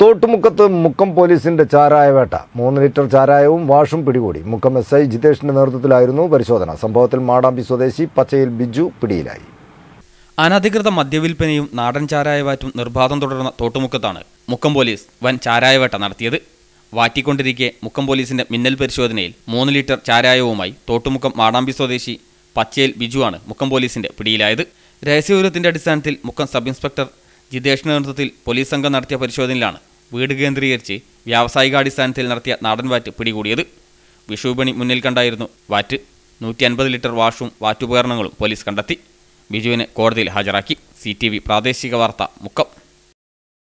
തോട്ടുമുക്കത്ത് മുക്കം പോലീസിന്റെ ചാരായവേട്ട മൂന്ന് ലിറ്റർ ചാരായവും വാഷും പിടികൂടി മുക്കം എസ് ഐ ജിതേഷിന്റെ നേതൃത്വത്തിലായിരുന്നു പരിശോധന സംഭവത്തിൽ മാടാമ്പി സ്വദേശി പച്ചയിൽ ബിജു പിടിയിലായി അനധികൃത മദ്യവില്പനയും നാടൻ വാറ്റും നിർബാധം തുടർന്ന തോട്ടുമുക്കത്താണ് മുക്കം പോലീസ് വൻ ചാരായവേട്ട നടത്തിയത് വാറ്റിക്കൊണ്ടിരിക്കെ മുക്കം പോലീസിന്റെ മിന്നൽ പരിശോധനയിൽ മൂന്ന് ലിറ്റർ ചാരായവുമായി തോട്ടുമുക്കം മാടാമ്പി സ്വദേശി പച്ചയിൽ ബിജുവാണ് മുക്കം പോലീസിന്റെ പിടിയിലായത് രഹസ്യവിവരത്തിന്റെ അടിസ്ഥാനത്തിൽ മുക്കം സബ് ഇൻസ്പെക്ടർ ജിതേഷിന്റെ നേതൃത്വത്തിൽ പോലീസ് സംഘം നടത്തിയ പരിശോധനയിലാണ് വീട് കേന്ദ്രീകരിച്ച് വ്യാവസായികാടിസ്ഥാനത്തിൽ നടത്തിയ നാടൻ വാറ്റ് പിടികൂടിയത് വിഷുവിപണി മുന്നിൽ കണ്ടായിരുന്നു വാറ്റ് നൂറ്റി അൻപത് ലിറ്റർ വാഷും വാറ്റുപകരണങ്ങളും പോലീസ് കണ്ടെത്തി ബിജുവിനെ കോടതിയിൽ ഹാജരാക്കി സി പ്രാദേശിക വാർത്ത മുക്കം